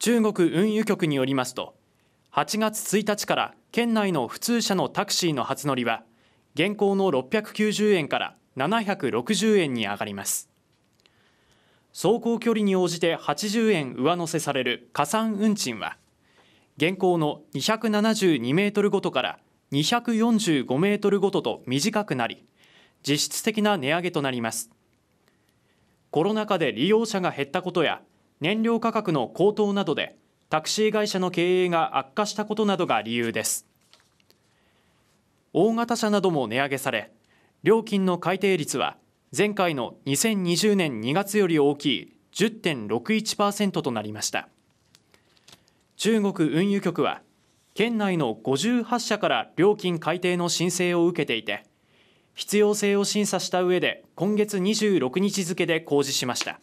中国運輸局によりますと8月1日から県内の普通車のタクシーの初乗りは現行の690円から760円に上がります走行距離に応じて80円上乗せされる加算運賃は現行の272メートルごとから245メートルごとと短くなり実質的な値上げとなりますコロナ禍で利用者が減ったことや燃料価格の高騰などでタクシー会社の経営が悪化したことなどが理由です大型車なども値上げされ料金の改定率は前回の2020年2月より大きい10.61%となりました中国運輸局は県内の58社から料金改定の申請を受けていて必要性を審査した上で今月26日付で公示しました